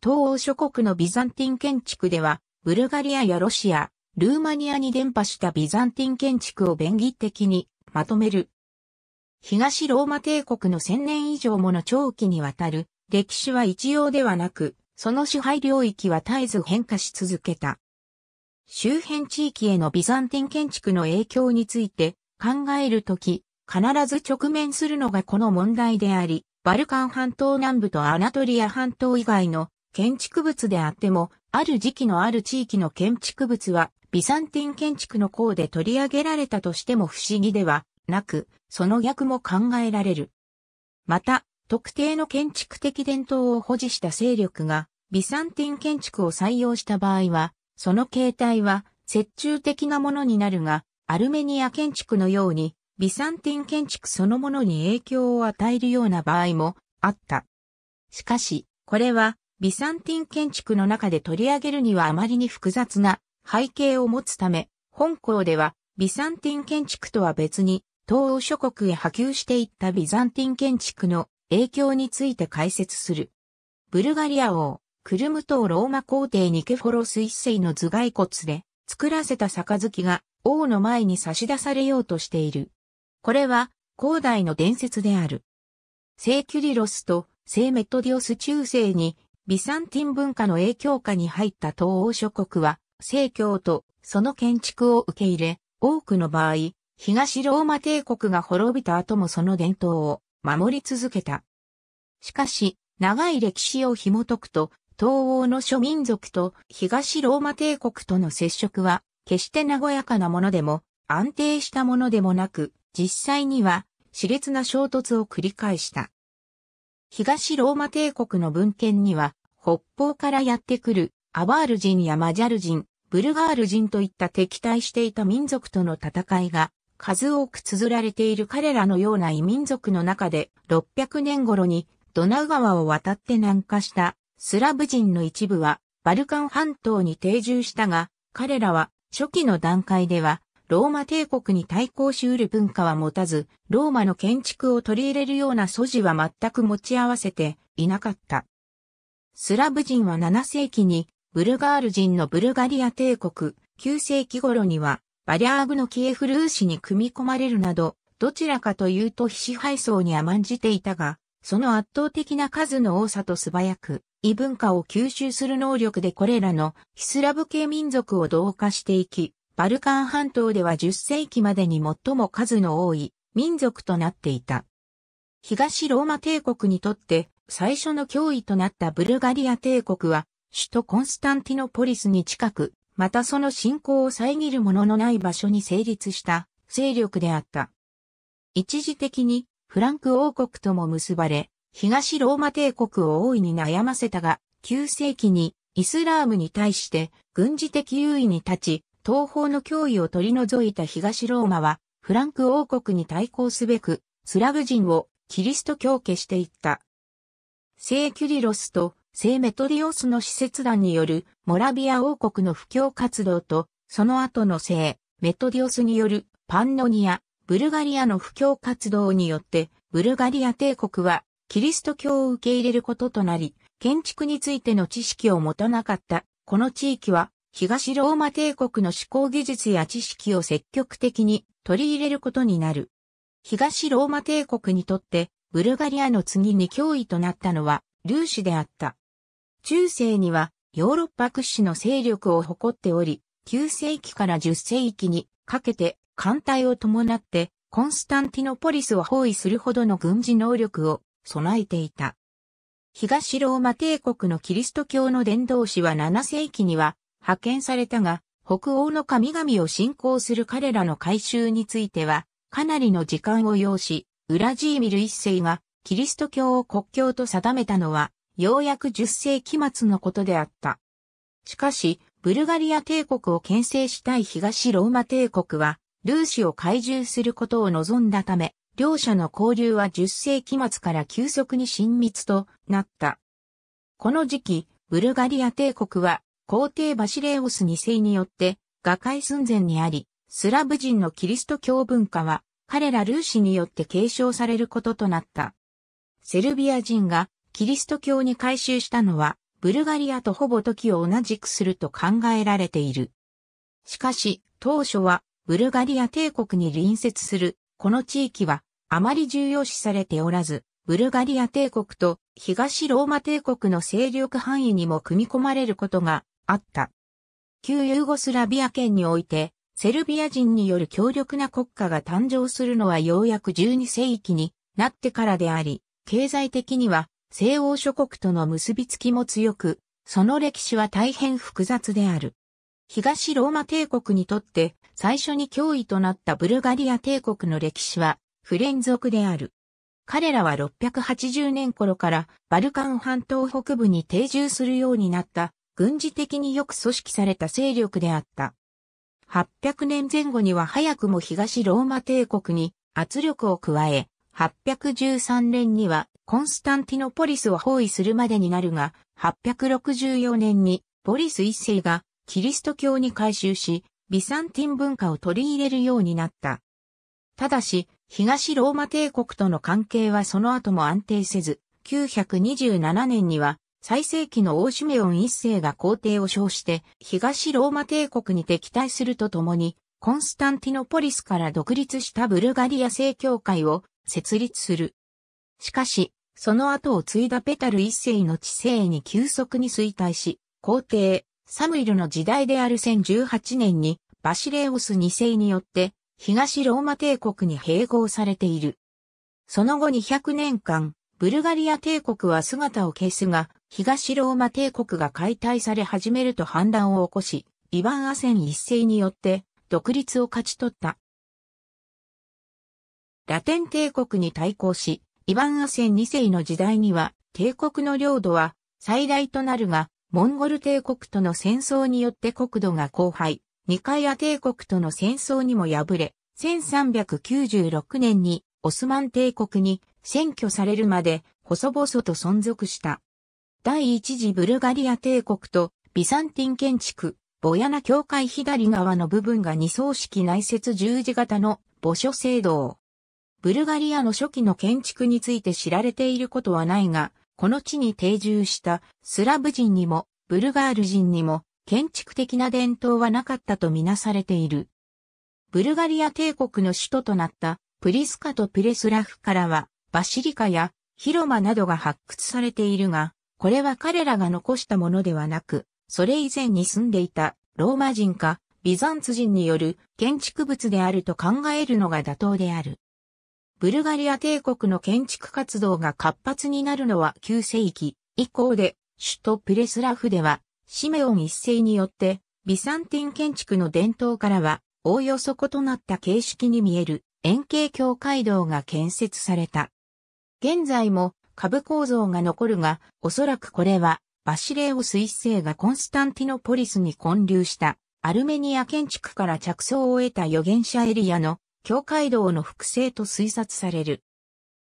東欧諸国のビザンティン建築では、ブルガリアやロシア、ルーマニアに伝播したビザンティン建築を便宜的にまとめる。東ローマ帝国の千年以上もの長期にわたる歴史は一様ではなく、その支配領域は絶えず変化し続けた。周辺地域へのビザンティン建築の影響について考えるとき、必ず直面するのがこの問題であり、バルカン半島南部とアナトリア半島以外の建築物であっても、ある時期のある地域の建築物は、ビサンティン建築の項で取り上げられたとしても不思議ではなく、その逆も考えられる。また、特定の建築的伝統を保持した勢力が、ビサンティン建築を採用した場合は、その形態は、折衷的なものになるが、アルメニア建築のように、ビサンティン建築そのものに影響を与えるような場合もあった。しかし、これはビサンティン建築の中で取り上げるにはあまりに複雑な背景を持つため、本校ではビサンティン建築とは別に東欧諸国へ波及していったビザンティン建築の影響について解説する。ブルガリア王、クルム島ローマ皇帝ニケフォロス一世の頭蓋骨で作らせた杯が王の前に差し出されようとしている。これは広大の伝説である。聖キュリロスと聖メトディオス中世にビサンティン文化の影響下に入った東欧諸国は、正教とその建築を受け入れ、多くの場合、東ローマ帝国が滅びた後もその伝統を守り続けた。しかし、長い歴史を紐解くと、東欧の諸民族と東ローマ帝国との接触は、決して和やかなものでも、安定したものでもなく、実際には、熾烈な衝突を繰り返した。東ローマ帝国の文献には、北方からやってくるアバール人やマジャル人、ブルガール人といった敵対していた民族との戦いが数多く綴られている彼らのような異民族の中で600年頃にドナウ川を渡って南下したスラブ人の一部はバルカン半島に定住したが彼らは初期の段階ではローマ帝国に対抗し得る文化は持たず、ローマの建築を取り入れるような素地は全く持ち合わせていなかった。スラブ人は7世紀に、ブルガール人のブルガリア帝国、9世紀頃には、バリャーグのキエフルーシに組み込まれるなど、どちらかというと非支配層に甘んじていたが、その圧倒的な数の多さと素早く、異文化を吸収する能力でこれらのヒスラブ系民族を同化していき、バルカン半島では10世紀までに最も数の多い民族となっていた。東ローマ帝国にとって最初の脅威となったブルガリア帝国は首都コンスタンティノポリスに近く、またその信仰を遮るもののない場所に成立した勢力であった。一時的にフランク王国とも結ばれ、東ローマ帝国を大いに悩ませたが、9世紀にイスラームに対して軍事的優位に立ち、東方の脅威を取り除いた東ローマは、フランク王国に対抗すべく、スラブ人をキリスト教化していった。聖キュリロスと聖メトリオスの使節団によるモラビア王国の布教活動と、その後の聖メトリオスによるパンノニア、ブルガリアの布教活動によって、ブルガリア帝国はキリスト教を受け入れることとなり、建築についての知識を持たなかった、この地域は東ローマ帝国の思考技術や知識を積極的に取り入れることになる。東ローマ帝国にとって、ブルガリアの次に脅威となったのは、粒子であった。中世には、ヨーロッパ屈指の勢力を誇っており、9世紀から10世紀にかけて、艦隊を伴って、コンスタンティノポリスを包囲するほどの軍事能力を備えていた。東ローマ帝国のキリスト教の伝道師は7世紀には派遣されたが、北欧の神々を信仰する彼らの改修については、かなりの時間を要し、ウラジーミル一世がキリスト教を国教と定めたのは、ようやく10世紀末のことであった。しかし、ブルガリア帝国を牽制したい東ローマ帝国は、ルーシを懐柔することを望んだため、両者の交流は10世紀末から急速に親密となった。この時期、ブルガリア帝国は皇帝バシレオス2世によって瓦解寸前にあり、スラブ人のキリスト教文化は彼らルーシによって継承されることとなった。セルビア人がキリスト教に改宗したのはブルガリアとほぼ時を同じくすると考えられている。しかし当初はブルガリア帝国に隣接するこの地域はあまり重要視されておらず、ブルガリア帝国と東ローマ帝国の勢力範囲にも組み込まれることがあった。旧ユーゴスラビア圏において、セルビア人による強力な国家が誕生するのはようやく12世紀になってからであり、経済的には西欧諸国との結びつきも強く、その歴史は大変複雑である。東ローマ帝国にとって最初に脅威となったブルガリア帝国の歴史は不連続である。彼らは680年頃からバルカン半島北部に定住するようになった軍事的によく組織された勢力であった。800年前後には早くも東ローマ帝国に圧力を加え、813年にはコンスタンティノポリスを包囲するまでになるが、864年にボリス一世がキリスト教に改宗し、ビサンティン文化を取り入れるようになった。ただし、東ローマ帝国との関係はその後も安定せず、927年には最盛期の大シュメオン一世が皇帝を称して、東ローマ帝国に敵対するとともに、コンスタンティノポリスから独立したブルガリア正教会を設立する。しかし、その後を継いだペタル一世の治世に急速に衰退し、皇帝、サムイルの時代である1018年に、バシレオス二世によって、東ローマ帝国に併合されている。その後200年間、ブルガリア帝国は姿を消すが、東ローマ帝国が解体され始めると反乱を起こし、イヴァン・アセン一世によって独立を勝ち取った。ラテン帝国に対抗し、イヴァン・アセン二世の時代には、帝国の領土は最大となるが、モンゴル帝国との戦争によって国土が荒廃、ニカイア帝国との戦争にも敗れ、1396年にオスマン帝国に占拠されるまで細々と存続した。第一次ブルガリア帝国とビサンティン建築、ボヤナ教会左側の部分が二層式内接十字型の墓所聖堂。ブルガリアの初期の建築について知られていることはないが、この地に定住したスラブ人にもブルガール人にも建築的な伝統はなかったとみなされている。ブルガリア帝国の首都となったプリスカとプレスラフからはバシリカや広間などが発掘されているが、これは彼らが残したものではなく、それ以前に住んでいたローマ人かビザンツ人による建築物であると考えるのが妥当である。ブルガリア帝国の建築活動が活発になるのは9世紀以降で、首都プレスラフでは、シメオン一世によって、ビサンティン建築の伝統からは、おおよそ異なった形式に見える円形教会堂が建設された。現在も株構造が残るが、おそらくこれは、バシレオス一世がコンスタンティノポリスに建立したアルメニア建築から着想を得た預言者エリアの境界道の複製と推察される。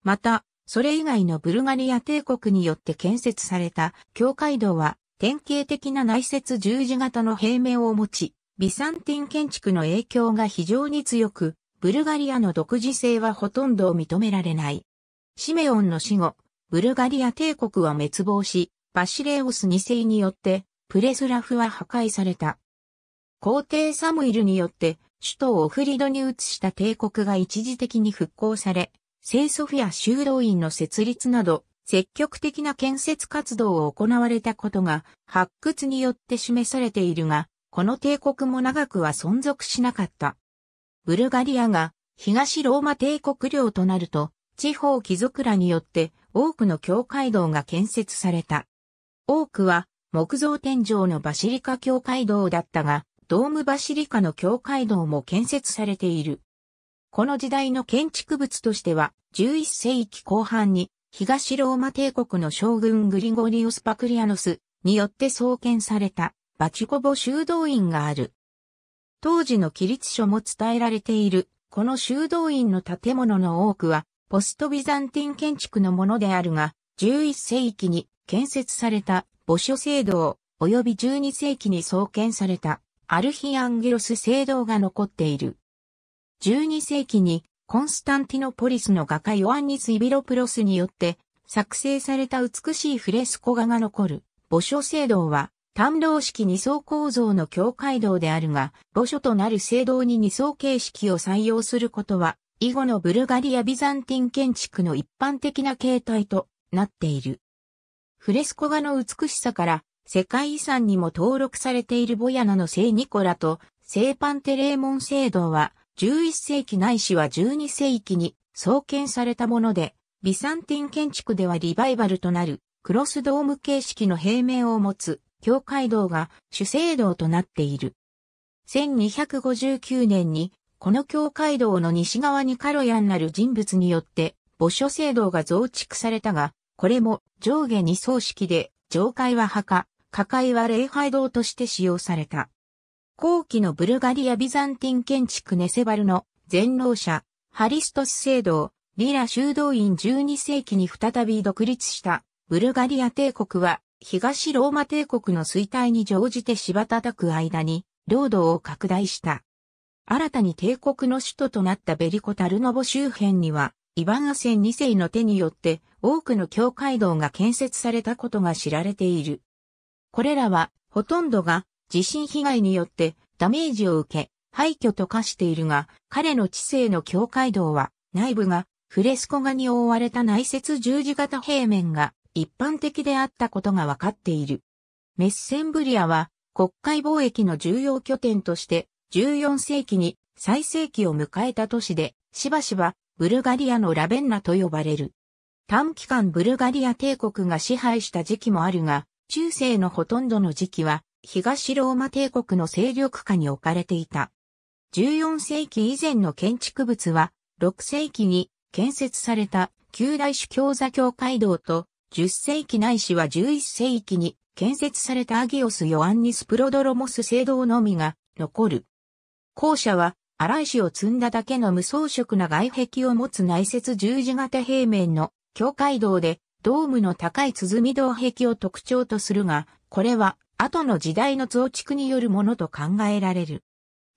また、それ以外のブルガリア帝国によって建設された境界道は典型的な内接十字型の平面を持ち、ビサンティン建築の影響が非常に強く、ブルガリアの独自性はほとんど認められない。シメオンの死後、ブルガリア帝国は滅亡し、バシレオス2世によって、プレスラフは破壊された。皇帝サムイルによって、首都をオフリドに移した帝国が一時的に復興され、聖ソフィア修道院の設立など、積極的な建設活動を行われたことが発掘によって示されているが、この帝国も長くは存続しなかった。ブルガリアが東ローマ帝国領となると、地方貴族らによって多くの教会堂が建設された。多くは木造天井のバシリカ教会堂だったが、ドームバシリカの教会堂も建設されている。この時代の建築物としては、11世紀後半に東ローマ帝国の将軍グリゴリオス・パクリアノスによって創建されたバチコボ修道院がある。当時の規律書も伝えられている、この修道院の建物の多くはポストビザンティン建築のものであるが、11世紀に建設された墓所聖堂、及び12世紀に創建されたアルヒアンギロス聖堂が残っている。12世紀にコンスタンティノポリスの画家ヨアンニス・イビロプロスによって作成された美しいフレスコ画が残る墓所聖堂は単老式二層構造の教会堂であるが、墓所となる聖堂に二層形式を採用することは以後のブルガリア・ビザンティン建築の一般的な形態となっている。フレスコ画の美しさから世界遺産にも登録されているボヤナの聖ニコラと聖パンテレーモン聖堂は11世紀ないしは12世紀に創建されたもので、ビサンティン建築ではリバイバルとなるクロスドーム形式の平面を持つ教会堂が主聖堂となっている。1259年にこの教会道の西側にカロヤンなる人物によって、墓所制度が増築されたが、これも上下に葬式で、上階は墓、下階は礼拝堂として使用された。後期のブルガリア・ビザンティン建築ネセバルの全老者、ハリストス制度、リラ修道院12世紀に再び独立したブルガリア帝国は東ローマ帝国の衰退に乗じて柴叩く間に領土を拡大した。新たに帝国の首都となったベリコ・タルノボ周辺には、イヴァンアセン2世の手によって多くの教会堂が建設されたことが知られている。これらは、ほとんどが地震被害によってダメージを受け、廃墟と化しているが、彼の知性の教会堂は、内部がフレスコ画に覆われた内接十字型平面が一般的であったことが分かっている。メッセンブリアは国会貿易の重要拠点として14世紀に最盛期を迎えた都市で、しばしばブルガリアのラベンナと呼ばれる。短期間ブルガリア帝国が支配した時期もあるが、中世のほとんどの時期は東ローマ帝国の勢力下に置かれていた。14世紀以前の建築物は、6世紀に建設された旧大主教座教会堂と、10世紀ないしは11世紀に建設されたアギオス・ヨアンニス・プロドロモス聖堂のみが残る。校舎は、荒石を積んだだけの無装飾な外壁を持つ内接十字型平面の境界道で、ドームの高い鼓道壁を特徴とするが、これは後の時代の増築によるものと考えられる。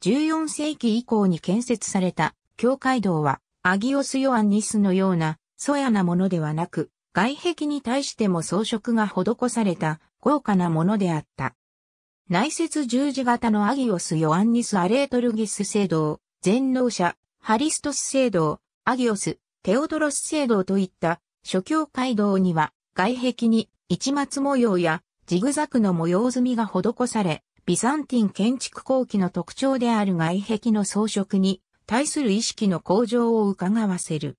14世紀以降に建設された境界道は、アギオス・ヨアンニスのような、素やなものではなく、外壁に対しても装飾が施された豪華なものであった。内接十字型のアギオス・ヨアンニス・アレートルギス聖堂、全能者、ハリストス聖堂、アギオス、テオドロス聖堂といった諸教会堂には外壁に市松模様やジグザクの模様済みが施され、ビザンティン建築後期の特徴である外壁の装飾に対する意識の向上を伺わせる。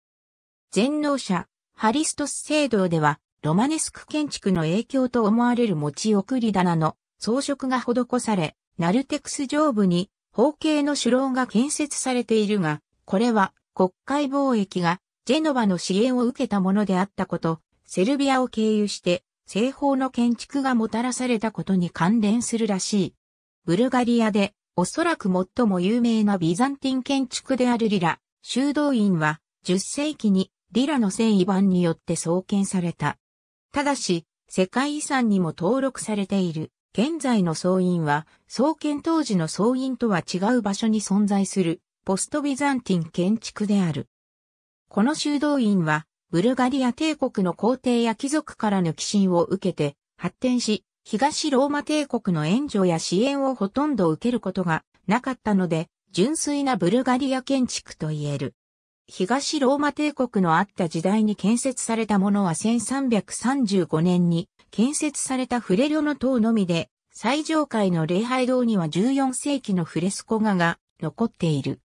全能者、ハリストス聖堂では、ロマネスク建築の影響と思われる持ち送り棚の装飾が施され、ナルテクス上部に方形の首楼が建設されているが、これは国会貿易がジェノバの支援を受けたものであったこと、セルビアを経由して西方の建築がもたらされたことに関連するらしい。ブルガリアでおそらく最も有名なビザンティン建築であるリラ、修道院は10世紀にリラの繊維版によって創建された。ただし、世界遺産にも登録されている。現在の総院は、創建当時の総院とは違う場所に存在する、ポストビザンティン建築である。この修道院は、ブルガリア帝国の皇帝や貴族からの寄進を受けて、発展し、東ローマ帝国の援助や支援をほとんど受けることがなかったので、純粋なブルガリア建築と言える。東ローマ帝国のあった時代に建設されたものは1335年に建設されたフレリョの塔のみで、最上階の礼拝堂には14世紀のフレスコ画が残っている。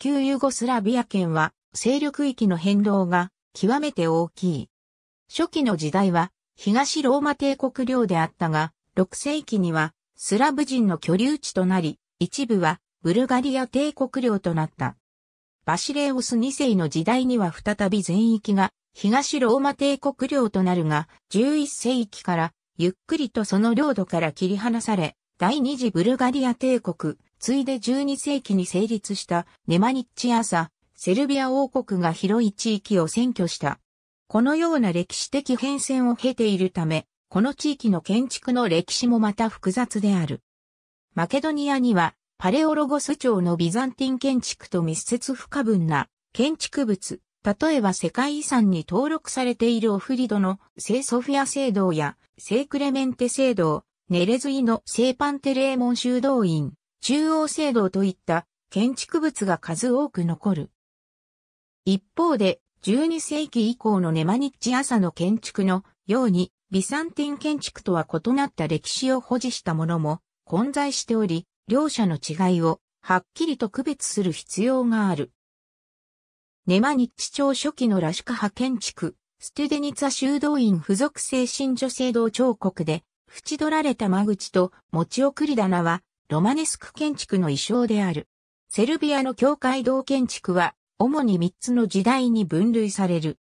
旧ユーゴスラビア圏は勢力域の変動が極めて大きい。初期の時代は東ローマ帝国領であったが、6世紀にはスラブ人の居留地となり、一部はブルガリア帝国領となった。バシレオス2世の時代には再び全域が東ローマ帝国領となるが、11世紀からゆっくりとその領土から切り離され、第二次ブルガリア帝国、ついで12世紀に成立したネマニッチアサ、セルビア王国が広い地域を占拠した。このような歴史的変遷を経ているため、この地域の建築の歴史もまた複雑である。マケドニアには、パレオロゴス朝のビザンティン建築と密接不可分な建築物、例えば世界遺産に登録されているオフリドの聖ソフィア聖堂や聖クレメンテ聖堂、ネレズイの聖パンテレーモン修道院、中央聖堂といった建築物が数多く残る。一方で、12世紀以降のネマニッチ朝の建築のように、ビサンティン建築とは異なった歴史を保持したものも混在しており、両者の違いをはっきりと区別する必要がある。ネマニッチ朝初期のラシュカ派建築、ステデニツァ修道院付属精神女性道彫刻で、縁取られた間口と持ち送り棚は、ロマネスク建築の衣装である。セルビアの教会堂建築は、主に3つの時代に分類される。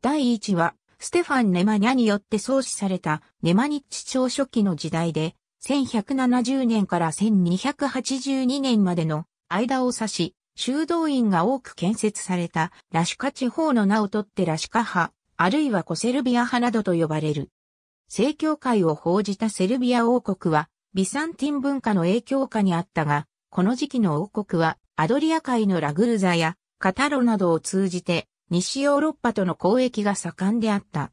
第1は、ステファン・ネマニャによって創始されたネマニッチ朝初期の時代で、1170年から1282年までの間を指し、修道院が多く建設されたラシュカ地方の名をとってラシュカ派、あるいはコセルビア派などと呼ばれる。正教会を報じたセルビア王国は、ビサンティン文化の影響下にあったが、この時期の王国は、アドリア海のラグルザやカタロなどを通じて、西ヨーロッパとの交易が盛んであった。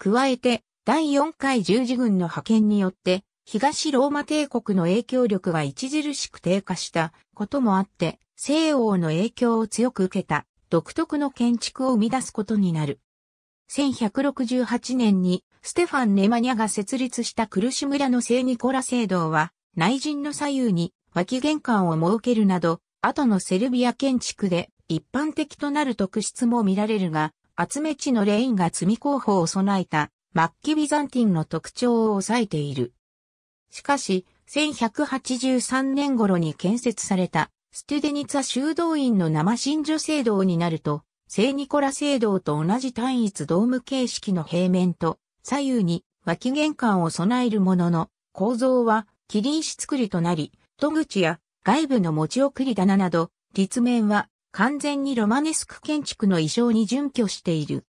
加えて、第4回十字軍の派遣によって、東ローマ帝国の影響力が著しく低下したこともあって、西欧の影響を強く受けた独特の建築を生み出すことになる。1168年にステファン・ネマニャが設立した苦し村の聖ニコラ聖堂は内陣の左右に脇玄関を設けるなど、後のセルビア建築で一般的となる特質も見られるが、厚め地のレインが積み候補を備えた末期ビザンティンの特徴を抑えている。しかし、1183年頃に建設されたステデニツァ修道院の生真珠聖堂になると、聖ニコラ聖堂と同じ単一ドーム形式の平面と左右に脇玄関を備えるものの、構造はン立作りとなり、戸口や外部の持ち送り棚など、立面は完全にロマネスク建築の意匠に準拠している。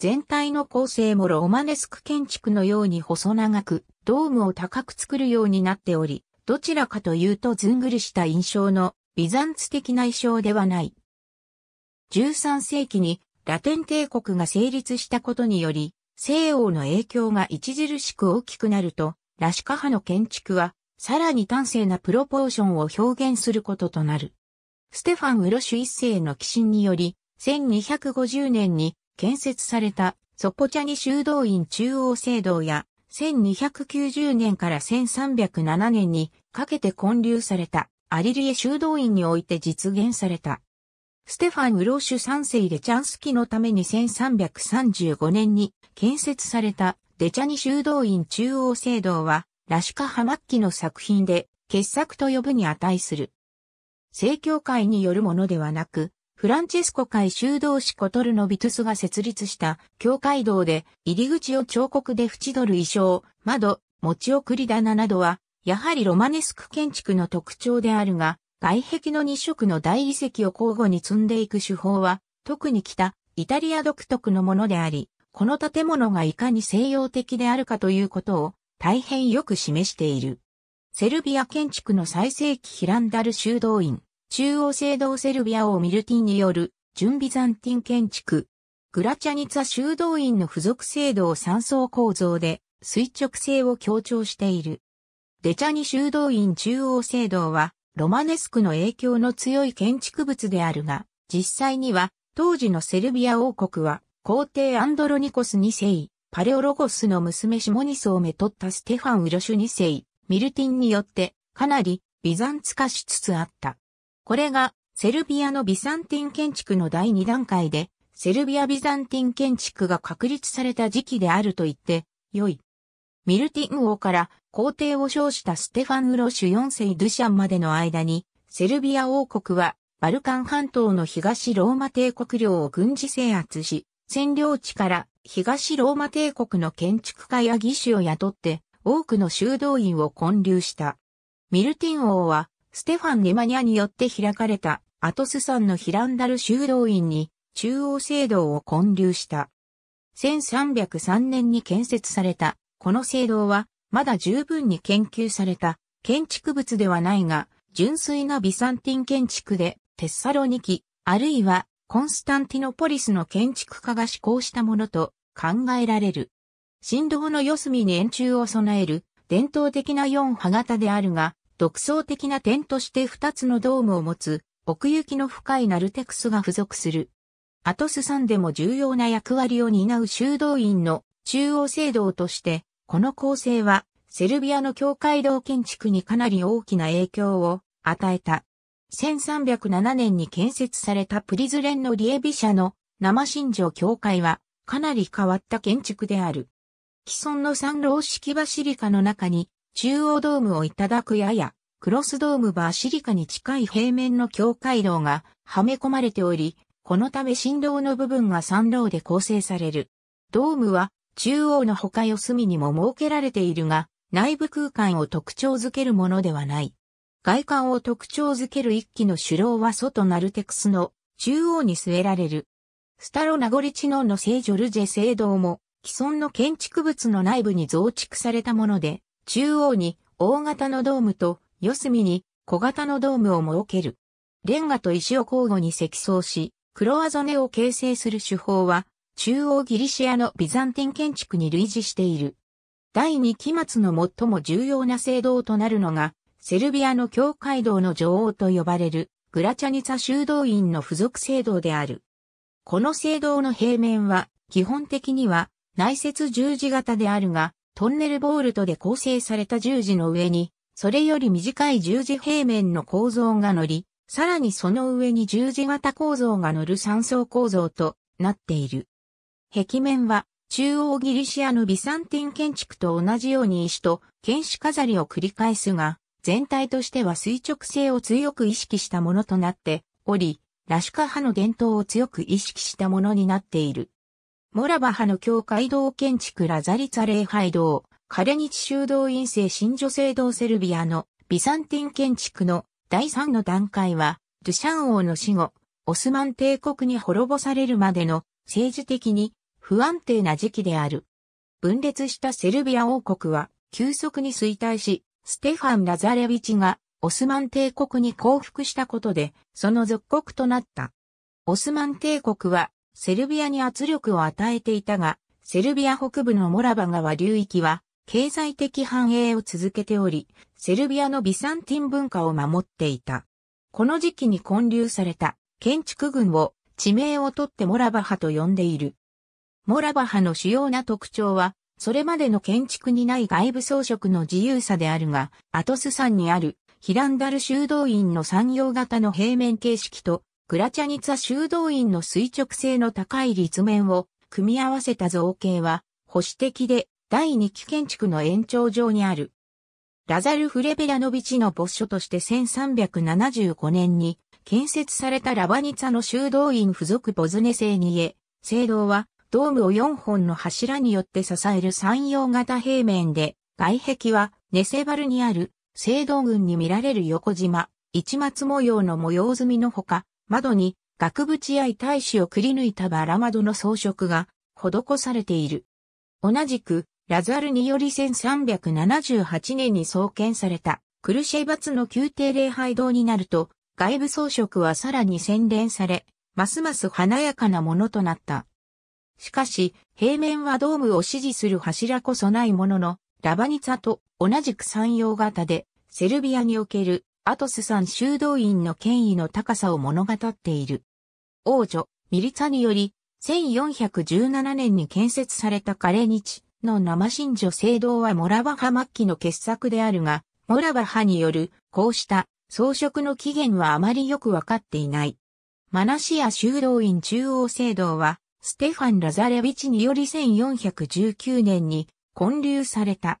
全体の構成もロマネスク建築のように細長く、ドームを高く作るようになっており、どちらかというとずんぐりした印象のビザンツ的な意匠ではない。13世紀にラテン帝国が成立したことにより、西欧の影響が著しく大きくなると、ラシカ派の建築は、さらに端正なプロポーションを表現することとなる。ステファン・ウロシュ一世の寄進により、1250年に建設されたソポチャニ修道院中央聖堂や、1290年から1307年にかけて建立されたアリリエ修道院において実現された。ステファン・ウローシュ3世レチャンスキのために1335年に建設されたデチャニ修道院中央聖堂は、ラシカハマッキの作品で傑作と呼ぶに値する。正教会によるものではなく、フランチェスコ会修道士コトルノビトゥスが設立した教会堂で入り口を彫刻で縁取る衣装、窓、持ち送り棚などはやはりロマネスク建築の特徴であるが、外壁の2色の大理石を交互に積んでいく手法は、特に北、イタリア独特のものであり、この建物がいかに西洋的であるかということを大変よく示している。セルビア建築の最盛期ヒランダル修道院、中央聖堂セルビア王ミルティによる準備ザンティン建築。グラチャニツァ修道院の付属制度を3層構造で垂直性を強調している。デチャニ修道院中央聖堂は、ロマネスクの影響の強い建築物であるが、実際には、当時のセルビア王国は、皇帝アンドロニコス2世、パレオロゴスの娘シモニスをめとったステファン・ウロシュ2世、ミルティンによって、かなりビザンツ化しつつあった。これが、セルビアのビザンティン建築の第2段階で、セルビア・ビザンティン建築が確立された時期であると言って、良い。ミルティン王から皇帝を称したステファン・ウロシュ4世ドゥシャンまでの間に、セルビア王国はバルカン半島の東ローマ帝国領を軍事制圧し、占領地から東ローマ帝国の建築家や技師を雇って多くの修道院を建立した。ミルティン王はステファン・ネマニアによって開かれたアトス山のヒランダル修道院に中央聖堂を建立した。1303年に建設されたこの聖堂は、まだ十分に研究された建築物ではないが、純粋なビサンティン建築で、テッサロニキ、あるいはコンスタンティノポリスの建築家が施行したものと考えられる。振動の四隅に円柱を備える伝統的な四歯型であるが、独創的な点として二つのドームを持つ奥行きの深いナルテクスが付属する。アトスさんでも重要な役割を担う修道院の中央聖堂としてこの構成は、セルビアの教会堂建築にかなり大きな影響を与えた。1307年に建設されたプリズレンのリエビ社の生新城教会はかなり変わった建築である。既存の三楼式バシリカの中に中央ドームをいただくややクロスドームバシリカに近い平面の教会堂がはめ込まれており、このため新楼の部分が三楼で構成される。ドームは中央の他四隅にも設けられているが、内部空間を特徴づけるものではない。外観を特徴づける一機の主楼は外ナルテクスの中央に据えられる。スタロナゴリチノンの聖ジョルジェ聖堂も既存の建築物の内部に増築されたもので、中央に大型のドームと四隅に小型のドームを設ける。レンガと石を交互に積層し、黒あぞねを形成する手法は中央ギリシアのビザンティン建築に類似している。第2期末の最も重要な聖堂となるのが、セルビアの教会堂の女王と呼ばれる、グラチャニツァ修道院の付属聖堂である。この聖堂の平面は、基本的には、内接十字型であるが、トンネルボールトで構成された十字の上に、それより短い十字平面の構造が乗り、さらにその上に十字型構造が乗る三層構造となっている。壁面は中央ギリシアのビサンティン建築と同じように石と剣士飾りを繰り返すが、全体としては垂直性を強く意識したものとなっており、ラシュカ派の伝統を強く意識したものになっている。モラバ派の教会堂建築ラザリツァ礼拝堂、カレニチ修道院聖新女性堂セルビアのビサンティン建築の第3の段階は、ドゥシャン王の死後、オスマン帝国に滅ぼされるまでの政治的に不安定な時期である。分裂したセルビア王国は急速に衰退し、ステファン・ラザレビチがオスマン帝国に降伏したことで、その属国となった。オスマン帝国はセルビアに圧力を与えていたが、セルビア北部のモラバ川流域は経済的繁栄を続けており、セルビアのビサンティン文化を守っていた。この時期に混流された建築群を地名を取ってモラバ派と呼んでいる。モラバハの主要な特徴は、それまでの建築にない外部装飾の自由さであるが、アトス山にあるヒランダル修道院の産業型の平面形式と、クラチャニツァ修道院の垂直性の高い立面を組み合わせた造形は、保守的で第二期建築の延長上にある。ラザル・フレベラノビチの没所として1375年に建設されたラバニツァの修道院付属ボズネ製にへ、聖堂はドームを4本の柱によって支える山陽型平面で、外壁はネセバルにある聖堂群に見られる横島、市松模様の模様済みのほか、窓に額縁や大使をくり抜いたバラ窓の装飾が施されている。同じく、ラザルにより1378年に創建された、クルシェバツの宮廷礼拝堂になると、外部装飾はさらに洗練され、ますます華やかなものとなった。しかし、平面はドームを支持する柱こそないものの、ラバニツァと同じく山陽型で、セルビアにおけるアトス山修道院の権威の高さを物語っている。王女、ミリツァにより、1417年に建設されたカレニチの生神女聖堂はモラバハ末期の傑作であるが、モラバハによる、こうした装飾の起源はあまりよくわかっていない。マナシア修道院中央聖堂は、ステファン・ラザレビチにより1419年に建立された。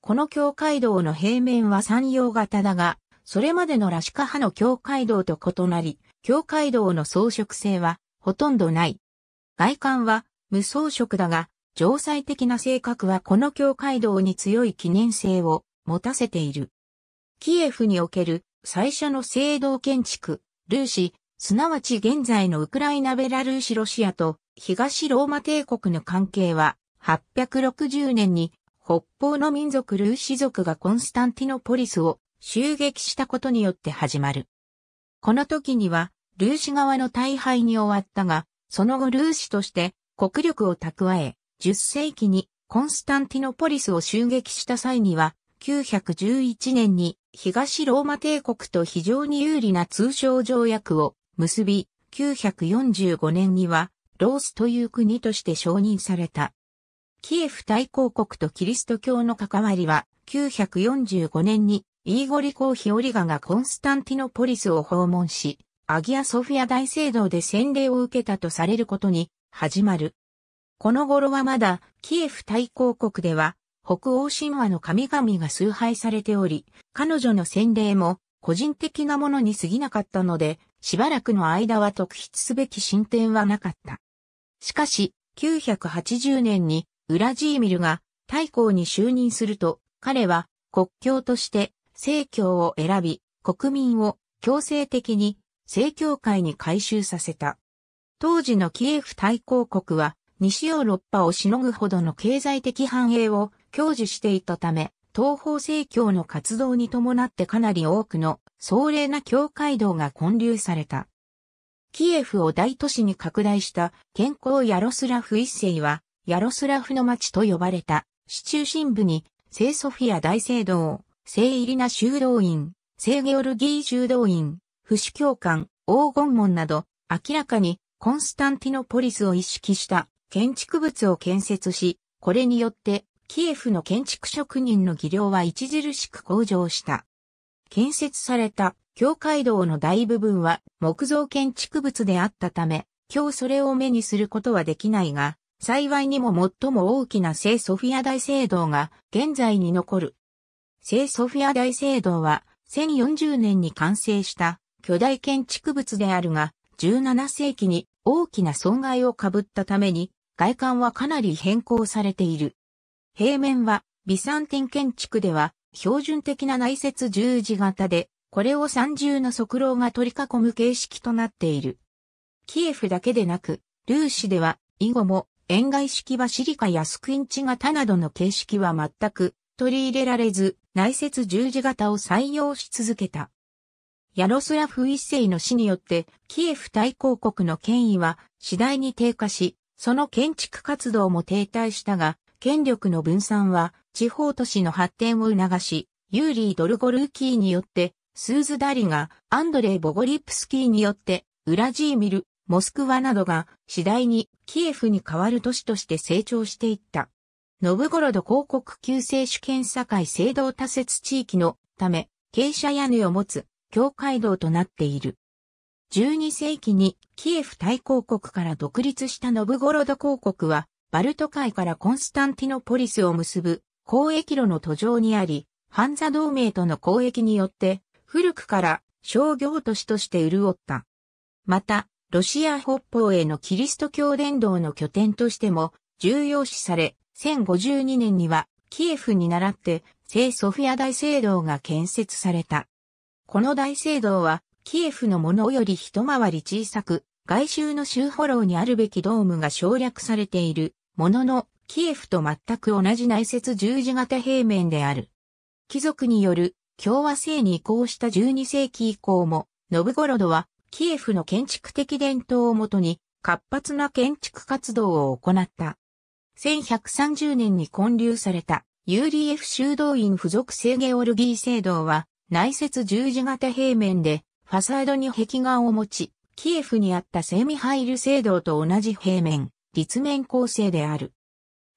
この教会堂の平面は山陽型だが、それまでのラシカ派の教会堂と異なり、教会堂の装飾性はほとんどない。外観は無装飾だが、城塞的な性格はこの教会堂に強い記念性を持たせている。キエフにおける最初の聖堂建築、ルーシ、すなわち現在のウクライナベラルーシロシアと東ローマ帝国の関係は、860年に北方の民族ルーシ族がコンスタンティノポリスを襲撃したことによって始まる。この時には、ルーシ側の大敗に終わったが、その後ルーシとして国力を蓄え、10世紀にコンスタンティノポリスを襲撃した際には、911年に東ローマ帝国と非常に有利な通商条約を結び、945年にはロースという国として承認された。キエフ大公国とキリスト教の関わりは、945年にイーゴリ公妃オリガがコンスタンティノポリスを訪問し、アギアソフィア大聖堂で洗礼を受けたとされることに始まる。この頃はまだキエフ大公国では北欧神話の神々が崇拝されており、彼女の洗礼も個人的なものに過ぎなかったので、しばらくの間は特筆すべき進展はなかった。しかし、980年にウラジーミルが大公に就任すると、彼は国教として政教を選び、国民を強制的に正教会に改修させた。当時のキエフ大公国は西ヨーロッパをしのぐほどの経済的繁栄を享受していたため、東方正教の活動に伴ってかなり多くの壮麗な教会堂が建立された。キエフを大都市に拡大した健康ヤロスラフ一世は、ヤロスラフの町と呼ばれた、市中心部に、聖ソフィア大聖堂、聖イリナ修道院、聖ゲオルギー修道院、不死教官、黄金門など、明らかにコンスタンティノポリスを意識した建築物を建設し、これによってキエフの建築職人の技量は著しく向上した。建設された教会堂の大部分は木造建築物であったため、今日それを目にすることはできないが、幸いにも最も大きな聖ソフィア大聖堂が現在に残る。聖ソフィア大聖堂は1040年に完成した巨大建築物であるが、17世紀に大きな損害をかぶったために外観はかなり変更されている。平面はビサンティン建築では標準的な内接十字型でこれを三重の側廊が取り囲む形式となっている。キエフだけでなく、ルーシでは、以後も、円外式バシリカやスクインチ型などの形式は全く取り入れられず、内接十字型を採用し続けた。ヤロスラフ一世の死によって、キエフ大公国の権威は次第に低下し、その建築活動も停滞したが、権力の分散は地方都市の発展を促し、ユーリー・ドルゴルーキーによってスーズダリがアンドレイ・ボゴリップスキーによって、ウラジーミル、モスクワなどが次第にキエフに代わる都市として成長していった。ノブゴロド公国救世主権境制堂多設地域のため、傾斜屋根を持つ境界道となっている。12世紀にキエフ大公国から独立したノブゴロド公国は、バルト海からコンスタンティノポリスを結ぶ交易路の途上にあり、ハンザ同盟との交易によって古くから商業都市として潤った。また、ロシア北方へのキリスト教伝道の拠点としても重要視され、1052年にはキエフに倣って聖ソフィア大聖堂が建設された。この大聖堂はキエフのものより一回り小さく、外周の周波廊にあるべきドームが省略されているものの、キエフと全く同じ内接十字型平面である。貴族による共和制に移行した12世紀以降も、ノブゴロドは、キエフの建築的伝統をもとに、活発な建築活動を行った。1130年に建立された、ユーリエフ修道院附属聖ゲオルギー聖堂は、内設十字型平面で、ファサードに壁画を持ち、キエフにあったセミハイル聖堂と同じ平面、立面構成である。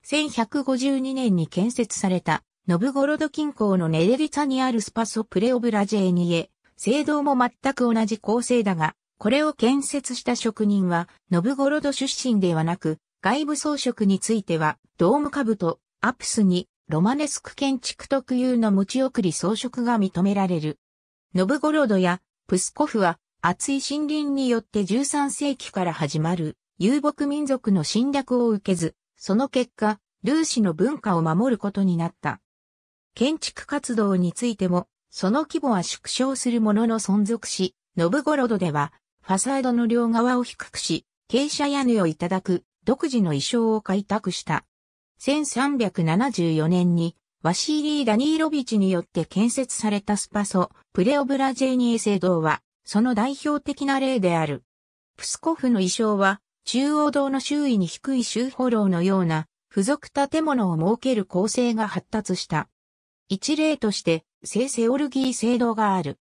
1152年に建設されたノブゴロド近郊のネレリツァにあるスパソプレオブラジェーニエ、聖堂も全く同じ構成だが、これを建設した職人は、ノブゴロド出身ではなく、外部装飾については、ドームブとアプスに、ロマネスク建築特有の持ち送り装飾が認められる。ノブゴロドやプスコフは、厚い森林によって13世紀から始まる遊牧民族の侵略を受けず、その結果、ルーシの文化を守ることになった。建築活動についても、その規模は縮小するものの存続し、ノブゴロドでは、ファサードの両側を低くし、傾斜屋根をいただく独自の意匠を開拓した。1374年に、ワシーリー・ダニーロビチによって建設されたスパソ、プレオブラジェニエ聖堂は、その代表的な例である。プスコフの意匠は、中央堂の周囲に低い周歩廊のような、付属建物を設ける構成が発達した。一例として、聖セオルギー聖堂がある。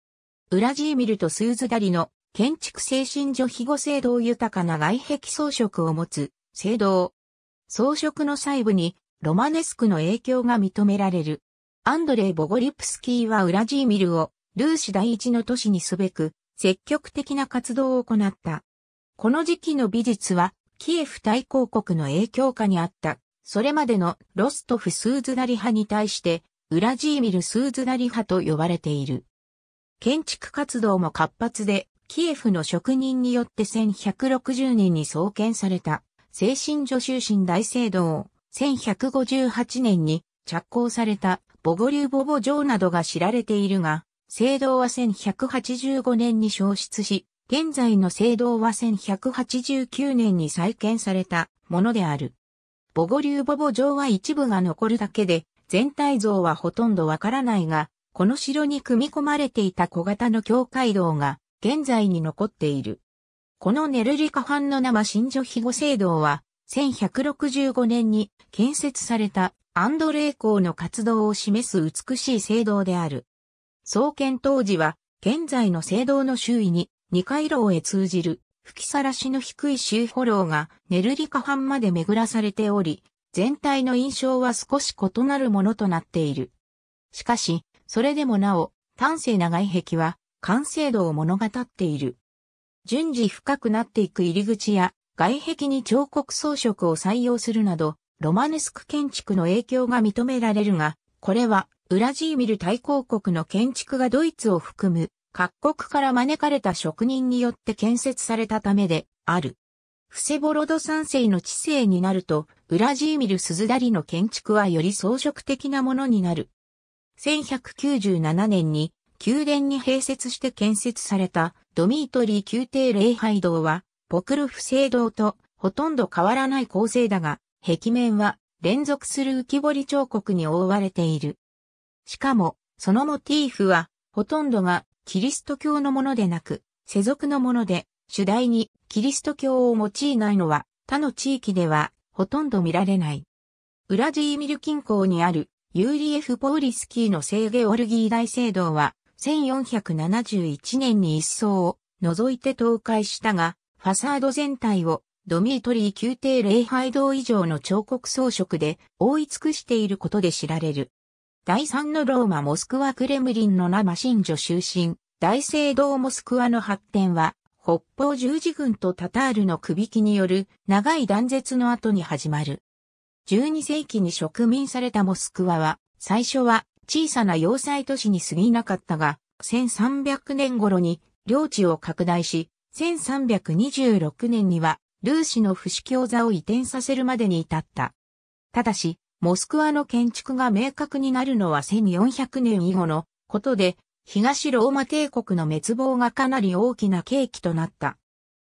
ウラジーミルとスーズダリの建築精神所庇護聖堂豊かな外壁装飾を持つ聖堂。装飾の細部にロマネスクの影響が認められる。アンドレイ・ボゴリプスキーはウラジーミルをルーシ第一の都市にすべく積極的な活動を行った。この時期の美術はキエフ大公国の影響下にあった。それまでのロストフ・スーズダリ派に対してウラジーミル・スーズダリ派と呼ばれている。建築活動も活発で、キエフの職人によって1160年に創建された、精神助修神大聖堂、1158年に着工されたボゴリューボボ城などが知られているが、聖堂は1185年に消失し、現在の聖堂は1189年に再建されたものである。ボゴリューボボ城は一部が残るだけで、全体像はほとんどわからないが、この城に組み込まれていた小型の教会堂が現在に残っている。このネルリカ藩の生新女庇護聖堂は、1165年に建設されたアンドレー公の活動を示す美しい聖堂である。創建当時は、現在の聖堂の周囲に二回廊へ通じる吹きさらしの低い周波廊がネルリカ藩まで巡らされており、全体の印象は少し異なるものとなっている。しかし、それでもなお、端正な外壁は完成度を物語っている。順次深くなっていく入り口や外壁に彫刻装飾を採用するなど、ロマネスク建築の影響が認められるが、これはウラジーミル大公国の建築がドイツを含む各国から招かれた職人によって建設されたためである。フセボロド三世の治世になると、ウラジーミル・スズダリの建築はより装飾的なものになる。1197年に宮殿に併設して建設されたドミートリー宮廷礼拝堂は、ポクルフ聖堂とほとんど変わらない構成だが、壁面は連続する浮き彫り彫刻に覆われている。しかも、そのモチーフは、ほとんどがキリスト教のものでなく、世俗のもので、主題にキリスト教を用いないのは他の地域ではほとんど見られない。ウラジーミル近郊にあるユーリエフ・ポーリスキーの聖ゲオルギー大聖堂は1471年に一層を除いて倒壊したが、ファサード全体をドミートリー宮廷礼拝堂以上の彫刻装飾で覆い尽くしていることで知られる。第三のローマモスクワクレムリンの生真女終身、大聖堂モスクワの発展は北方十字軍とタタールの首引きによる長い断絶の後に始まる。12世紀に植民されたモスクワは、最初は小さな要塞都市に過ぎなかったが、1300年頃に領地を拡大し、1326年にはルーシの不死教座を移転させるまでに至った。ただし、モスクワの建築が明確になるのは1400年以後のことで、東ローマ帝国の滅亡がかなり大きな契機となった。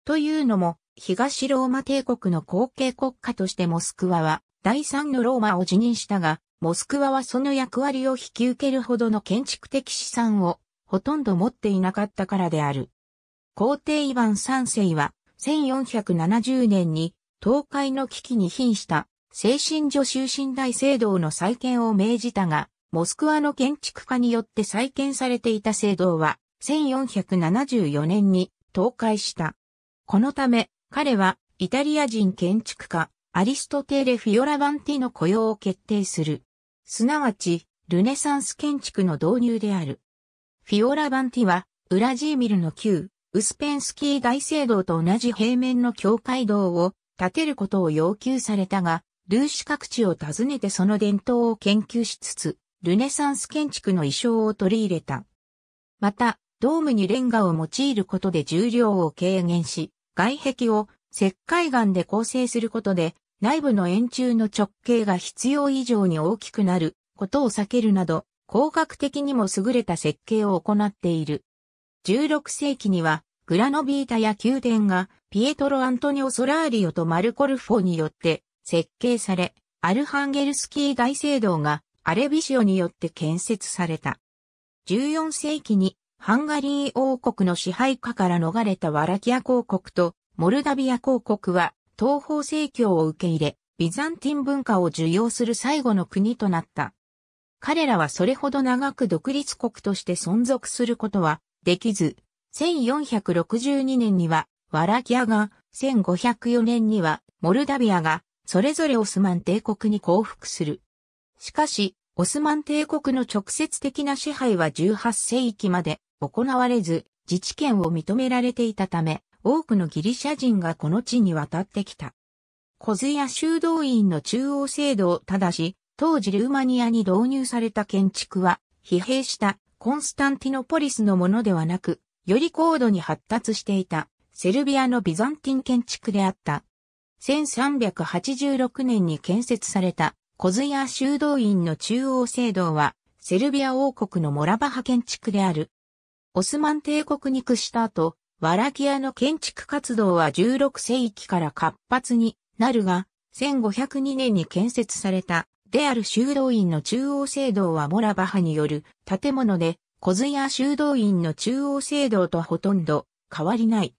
というのも、東ローマ帝国の後継国家としてモスクワは第三のローマを辞任したが、モスクワはその役割を引き受けるほどの建築的資産をほとんど持っていなかったからである。皇帝イヴァン三世は1470年に東海の危機に瀕した精神女囚寝大制度の再建を命じたが、モスクワの建築家によって再建されていた聖堂は、1474年に倒壊した。このため、彼は、イタリア人建築家、アリストテーレ・フィオラバンティの雇用を決定する。すなわち、ルネサンス建築の導入である。フィオラバンティは、ウラジーミルの旧、ウスペンスキー大聖堂と同じ平面の教会堂を建てることを要求されたが、ルーシ各地を訪ねてその伝統を研究しつつ、ルネサンス建築の意匠を取り入れた。また、ドームにレンガを用いることで重量を軽減し、外壁を石灰岩で構成することで、内部の円柱の直径が必要以上に大きくなることを避けるなど、工学的にも優れた設計を行っている。16世紀には、グラノビータや宮殿が、ピエトロ・アントニオ・ソラーリオとマルコルフォによって設計され、アルハンゲルスキー大聖堂がアレビシオによって建設された。14世紀にハンガリー王国の支配下から逃れたワラキア公国とモルダビア公国は東方正教を受け入れ、ビザンティン文化を受容する最後の国となった。彼らはそれほど長く独立国として存続することはできず、1462年にはワラキアが、1504年にはモルダビアが、それぞれオスマン帝国に降伏する。しかし、オスマン帝国の直接的な支配は18世紀まで行われず、自治権を認められていたため、多くのギリシャ人がこの地に渡ってきた。小津や修道院の中央制度を正し、当時ルーマニアに導入された建築は、疲弊したコンスタンティノポリスのものではなく、より高度に発達していたセルビアのビザンティン建築であった。1386年に建設されたコズヤ修道院の中央聖堂は、セルビア王国のモラバハ建築である。オスマン帝国に屈した後、ワラキアの建築活動は16世紀から活発になるが、1502年に建設された、である修道院の中央聖堂はモラバハによる建物で、コズヤ修道院の中央聖堂とほとんど変わりない。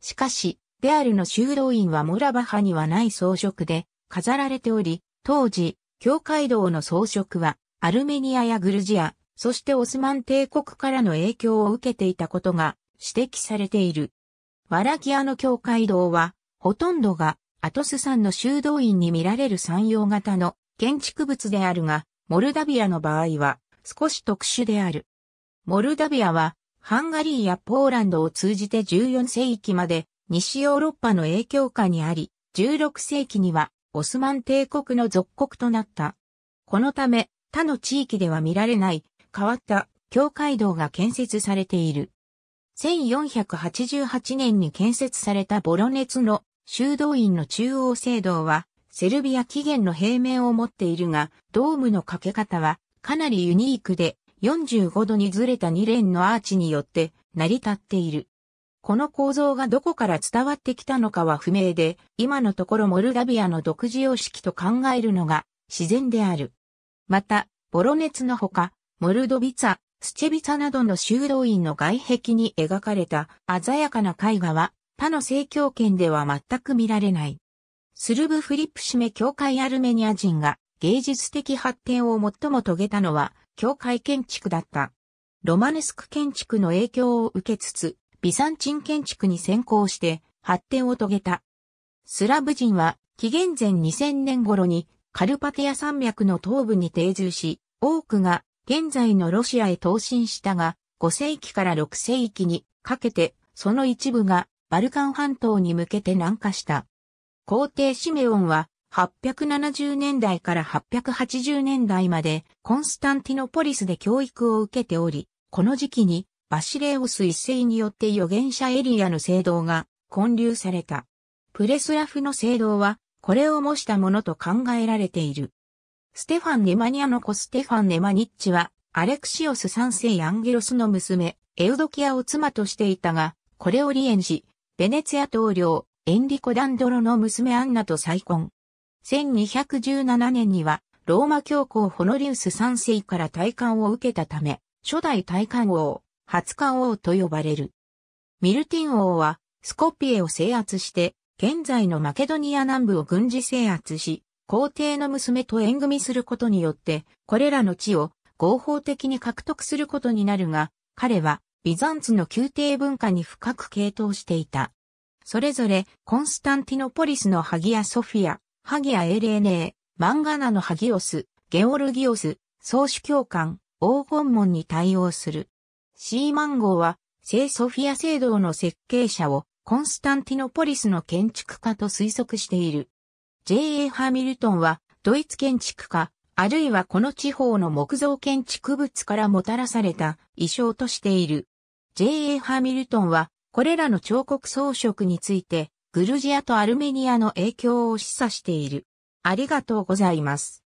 しかし、であるの修道院はモラバハにはない装飾で飾られており、当時、教会堂の装飾は、アルメニアやグルジア、そしてオスマン帝国からの影響を受けていたことが指摘されている。ワラキアの教会堂は、ほとんどがアトス山の修道院に見られる山陽型の建築物であるが、モルダビアの場合は少し特殊である。モルダビアは、ハンガリーやポーランドを通じて14世紀まで西ヨーロッパの影響下にあり、16世紀にはオスマン帝国の属国となった。このため、他の地域では見られない変わった教会堂が建設されている。1488年に建設されたボロネツの修道院の中央聖堂は、セルビア起源の平面を持っているが、ドームのかけ方はかなりユニークで、45度にずれた2連のアーチによって成り立っている。この構造がどこから伝わってきたのかは不明で、今のところモルダビアの独自様式と考えるのが自然である。また、ボロネツのほか、モルドビツァ、スチェビツァなどの修道院の外壁に描かれた鮮やかな絵画は、他の正教圏では全く見られない。スルブ・フリップシメ教会アルメニア人が芸術的発展を最も遂げたのは、教会建築だった。ロマネスク建築の影響を受けつつ、ビサンチン建築に先行して発展を遂げた。スラブ人は紀元前2000年頃にカルパティア山脈の東部に定住し、多くが現在のロシアへ投進したが、5世紀から6世紀にかけて、その一部がバルカン半島に向けて南下した。皇帝シメオンは870年代から880年代までコンスタンティノポリスで教育を受けており、この時期にバシレオス一世によって預言者エリアの聖堂が建立された。プレスラフの聖堂は、これを模したものと考えられている。ステファン・ネマニアの子ステファン・ネマニッチは、アレクシオス三世アンゲロスの娘、エウドキアを妻としていたが、これを離縁し、ベネツィア統領、エンリコ・ダンドロの娘アンナと再婚。1217年には、ローマ教皇ホノリウス3世から退冠を受けたため、初代退官王、初冠王と呼ばれる。ミルティン王は、スコピエを制圧して、現在のマケドニア南部を軍事制圧し、皇帝の娘と縁組することによって、これらの地を合法的に獲得することになるが、彼は、ビザンツの宮廷文化に深く傾倒していた。それぞれ、コンスタンティノポリスのハギア・ソフィア、ハギア・エレーネー、マンガナのハギオス、ゲオルギオス、総主教官、黄金門に対応する。シーマン号は、聖ソフィア聖堂の設計者をコンスタンティノポリスの建築家と推測している。J.A. ハミルトンは、ドイツ建築家、あるいはこの地方の木造建築物からもたらされた意匠としている。J.A. ハミルトンは、これらの彫刻装飾について、グルジアとアルメニアの影響を示唆している。ありがとうございます。